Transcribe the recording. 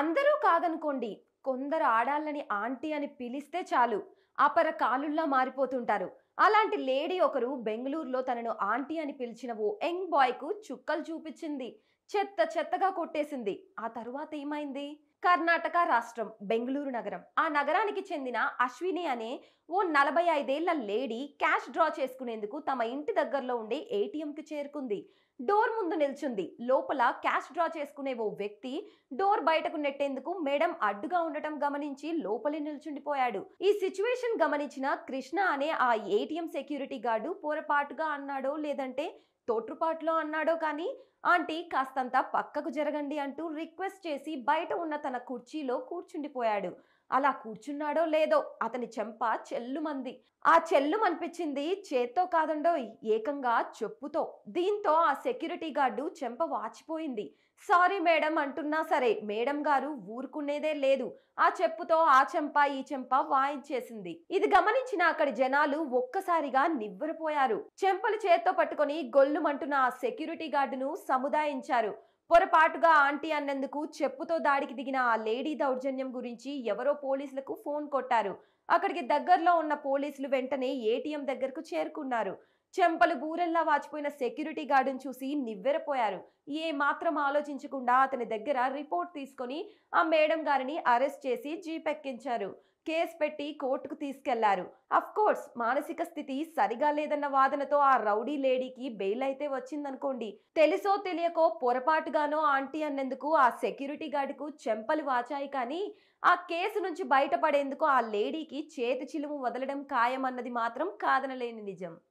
అందరూ కాదనుకోండి కొందరు ఆడాలని ఆంటీ అని పిలిస్తే చాలు అపర కాలుల్లా మారిపోతుంటారు అలాంటి లేడీ ఒకరు బెంగళూరులో తనను ఆంటీ అని పిలిచిన ఓ యంగ్ బాయ్కు చుక్కలు చూపించింది చెత్త చెత్తగా కొట్టేసింది ఆ తర్వాత ఏమైంది కర్ణాటక రాష్ట్రం బెంగళూరు నగరం ఆ నగరానికి చెందిన అశ్విని అనే ఓ నలభై ఐదేళ్ల లేడీ క్యాష్ డ్రా చేసుకునేందుకు తమ ఇంటి దగ్గరలో ఉండే ఏటీఎంకి చేరుకుంది డోర్ ముందు నిల్చుంది లోపల క్యాష్ డ్రా చేసుకునే ఓ వ్యక్తి డోర్ బయటకు నెట్టేందుకు మేడం అడ్డుగా ఉండటం గమనించి లోపలే నిల్చుండిపోయాడు ఈ సిచ్యువేషన్ గమనించిన కృష్ణ అనే ఆ ఏటీఎం సెక్యూరిటీ గార్డు పొరపాటుగా అన్నాడో లేదంటే తోట్రుపాట్లో అన్నాడో కానీ ఆంటీ కాస్తంత పక్కకు జరగండి అంటూ రిక్వెస్ట్ చేసి బయట ఉన్న తన తన కుర్చీలో కూర్చుండిపోయాడు అలా కూర్చున్నాడో లేదో అతని చెంప చెల్లుమంది ఆ చెల్లు అనిపించింది చేత్తో కాదండో ఏకంగా చెప్పుతో దీంతో ఆ సెక్యూరిటీ గార్డు చెంప వాచిపోయింది సారీ మేడం అంటున్నా సరే మేడం గారు ఊరుకునేదే లేదు ఆ చెప్పుతో ఆ చెంప ఈ చెంప వాయించేసింది ఇది గమనించిన అక్కడి జనాలు ఒక్కసారిగా నివ్వరపోయారు చెంపలు చేత్తో పట్టుకొని గొల్లుమంటున్న ఆ సెక్యూరిటీ గార్డును సముదాయించారు పొరపాటుగా ఆంటీ అన్నందుకు చెప్పుతో దాడికి దిగిన ఆ లేడీ దౌర్జన్యం గురించి ఎవరో పోలీసులకు ఫోన్ కొట్టారు అక్కడికి దగ్గరలో ఉన్న పోలీసులు వెంటనే ఏటీఎం దగ్గరకు చేరుకున్నారు చెంపలు బూరెల్లా వాచిపోయిన సెక్యూరిటీ గార్డును చూసి నివ్వెరపోయారు ఏ మాత్రం ఆలోచించకుండా అతని దగ్గర రిపోర్ట్ తీసుకొని ఆ మేడం గారిని అరెస్ట్ చేసి జీపెక్కించారు కేసు పెట్టి కోర్టుకు తీసుకెళ్లారు కోర్స్ మానసిక స్థితి సరిగా లేదన్న వాదనతో ఆ రౌడీ లేడీకి బెయిల్ అయితే వచ్చిందనుకోండి తెలుసో తెలియకో పొరపాటుగానో ఆంటీ అన్నందుకు ఆ సెక్యూరిటీ గార్డుకు చెంపలు వాచాయి కానీ ఆ కేసు నుంచి బయటపడేందుకు ఆ లేడీకి చేతి చిలుము వదలడం ఖాయమన్నది మాత్రం కాదనలేని నిజం